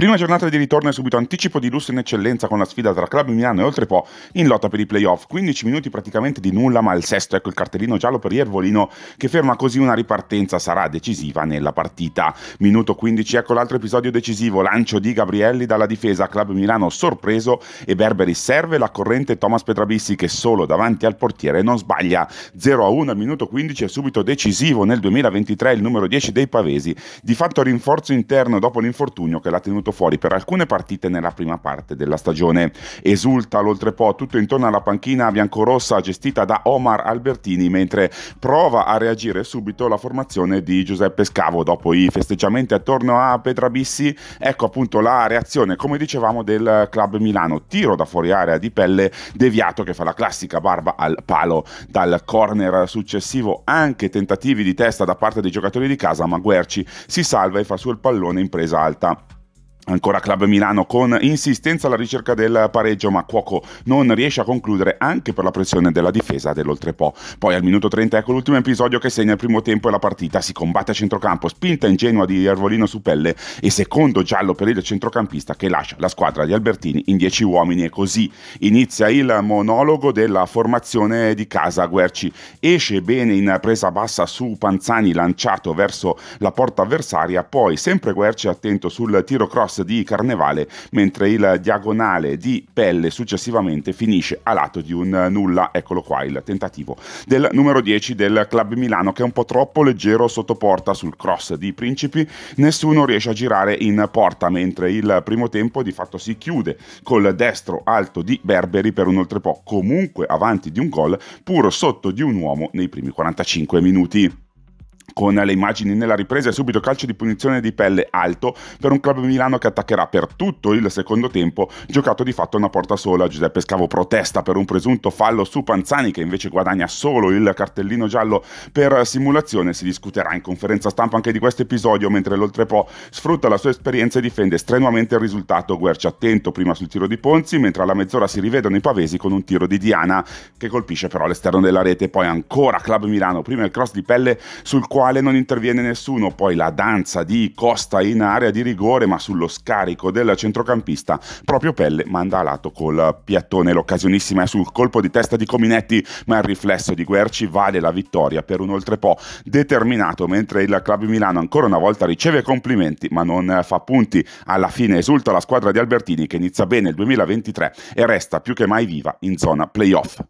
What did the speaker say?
Prima giornata di ritorno e subito anticipo di lusso in eccellenza con la sfida tra Club Milano e Oltrepo in lotta per i playoff. 15 minuti praticamente di nulla, ma al sesto ecco il cartellino giallo per Iervolino che ferma così una ripartenza, sarà decisiva nella partita. Minuto 15, ecco l'altro episodio decisivo, lancio di Gabrielli dalla difesa, Club Milano sorpreso e Berberi serve la corrente Thomas Petrabissi che solo davanti al portiere non sbaglia. 0 a 1 al minuto 15 è subito decisivo nel 2023 il numero 10 dei Pavesi, di fatto rinforzo interno dopo l'infortunio che l'ha tenuto rimasto fuori per alcune partite nella prima parte della stagione. Esulta l'oltrepò tutto intorno alla panchina biancorossa gestita da Omar Albertini, mentre prova a reagire subito la formazione di Giuseppe Scavo dopo i festeggiamenti attorno a Petrabissi. Ecco appunto la reazione, come dicevamo, del club Milano. Tiro da fuori area di pelle deviato che fa la classica barba al palo dal corner successivo, anche tentativi di testa da parte dei giocatori di casa, ma Guerci si salva e fa sul pallone in presa alta. Ancora Club Milano con insistenza alla ricerca del pareggio, ma Cuoco non riesce a concludere anche per la pressione della difesa dell'Oltrepo. Poi al minuto 30 ecco l'ultimo episodio che segna il primo tempo e la partita si combatte a centrocampo, spinta ingenua di Ervolino su pelle e secondo giallo per il centrocampista che lascia la squadra di Albertini in 10 uomini e così inizia il monologo della formazione di casa Guerci. Esce bene in presa bassa su Panzani lanciato verso la porta avversaria, poi sempre Guerci attento sul tiro cross Palazzo di Carnevale, mentre il diagonale di Pelle successivamente finisce a lato di un nulla, eccolo qua il tentativo del numero 10 del Club Milano che è un po' troppo leggero sotto porta sul cross di Principi, nessuno riesce a girare in porta mentre il primo tempo di fatto si chiude col destro alto di Berberi per un oltrepo comunque avanti di un gol pur sotto di un uomo nei primi 45 minuti con le immagini nella ripresa e subito calcio di punizione di pelle alto per un club Milano che attaccherà per tutto il secondo tempo, giocato di fatto a una porta sola. Giuseppe Scavo protesta per un presunto fallo su Panzani che invece guadagna solo il cartellino giallo per simulazione. Si discuterà in conferenza stampa anche di questo episodio, mentre l'Oltrepo sfrutta la sua esperienza e difende strenuamente il risultato. Guerci attento prima sul tiro di Ponzi, mentre alla mezz'ora si rivedono i pavesi con un tiro di Diana che colpisce però l'esterno della rete. Poi ancora club Milano, prima il cross di pelle sul cuore quale non interviene nessuno. Poi la danza di Costa in area di rigore, ma sullo scarico del centrocampista, proprio Pelle manda a lato col piattone. L'occasionissima è sul colpo di testa di Cominetti, ma il riflesso di Guerci vale la vittoria per un oltre po' determinato, mentre il Club Milano ancora una volta riceve complimenti, ma non fa punti. Alla fine esulta la squadra di Albertini che inizia bene il 2023 e resta più che mai viva in zona playoff.